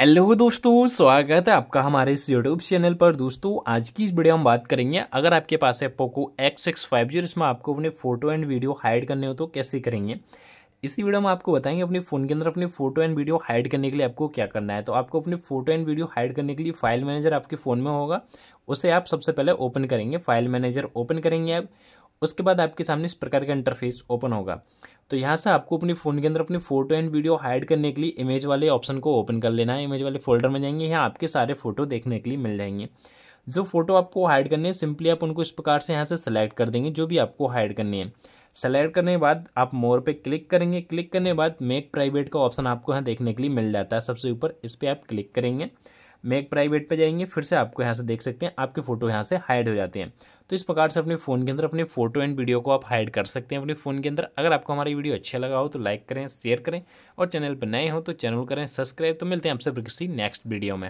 hello दोस्तों स्वागत है आपका हमारे इस यूट्यूब चैनल पर दोस्तों आज की इस वीडियो हम बात करेंगे अगर आपके पास है Poco X X five G इसमें आपको अपने फोटो एंड वीडियो हाइड करने हो तो कैसे करेंगे इसी वीडियो में आपको बताएंगे अपने फ़ोन के अंदर अपने फोटो एंड वीडियो हाइड करने के लिए आपको क्या करना है तो आपको अपने फोटो एंड वीडियो हाइड करने के लिए फाइल मैनेजर आपके फ़ोन में होगा उसे आप सबसे पहले ओपन करेंगे फाइल मैनेजर ओपन करेंगे आप उसके बाद आपके सामने इस प्रकार का इंटरफेस ओपन होगा तो यहाँ से आपको अपने फ़ोन के अंदर अपनी फोटो एंड वीडियो हाइड करने के लिए इमेज वाले ऑप्शन को ओपन कर लेना है इमेज वाले फोल्डर में जाएंगे यहाँ आपके सारे फ़ोटो देखने के लिए मिल जाएंगे जो फोटो आपको हाइड करने है सिंपली आप उनको इस प्रकार से यहाँ से सेलेक्ट कर देंगे जो भी आपको हाइड करनी है सेलेक्ट करने के बाद आप मोर पे क्लिक करेंगे क्लिक करने के बाद मेक प्राइवेट का ऑप्शन आपको यहाँ देखने के लिए मिल जाता है सबसे ऊपर इस पर आप क्लिक करेंगे मेक प्राइवेट पे जाएंगे फिर से आपको यहाँ से देख सकते हैं आपके फ़ोटो यहाँ से हाइड हो जाते हैं तो इस प्रकार से अपने फ़ोन के अंदर अपने फोटो एंड वीडियो को आप हाइड कर सकते हैं अपने फ़ोन के अंदर अगर आपको हमारी वीडियो अच्छा लगा हो तो लाइक करें शेयर करें और चैनल पर नए हो तो चैनल करें सब्सक्राइब तो मिलते हैं आपसे किसी नेक्स्ट वीडियो में